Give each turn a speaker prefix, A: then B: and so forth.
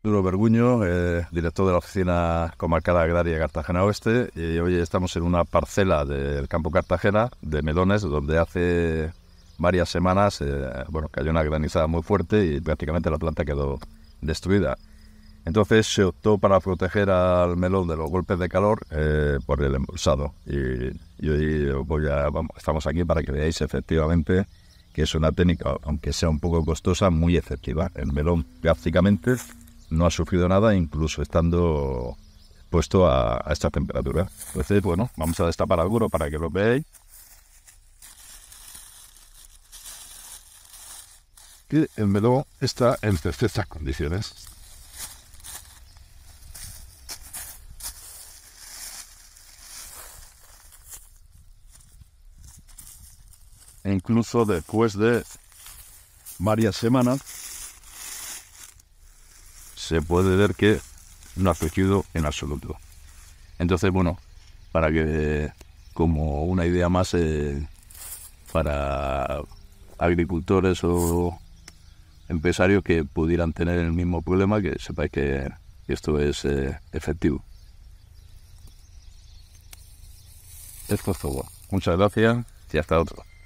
A: Duro Berguño, eh, director de la Oficina Comarcal Agraria Cartagena Oeste, y hoy estamos en una parcela del campo Cartagena de melones, donde hace varias semanas eh, bueno, cayó una granizada muy fuerte y prácticamente la planta quedó destruida. Entonces se optó para proteger al melón de los golpes de calor eh, por el embolsado. Y, hoy voy estamos aquí para que veáis efectivamente que es una técnica, aunque sea un poco costosa, muy efectiva. El melón prácticamente no ha sufrido nada, incluso estando puesto a, esta temperatura. Entonces, bueno, vamos a destapar alguno para que lo veáis.
B: Que el melón está en perfectas condiciones.
C: E incluso después de varias semanas se puede ver que no ha crecido
D: en absoluto. Entonces, bueno, para que, como una idea más eh, para agricultores o empresarios que pudieran tener el mismo problema, que sepáis que esto es eh, efectivo.
A: Esto es todo. Muchas gracias y hasta otro.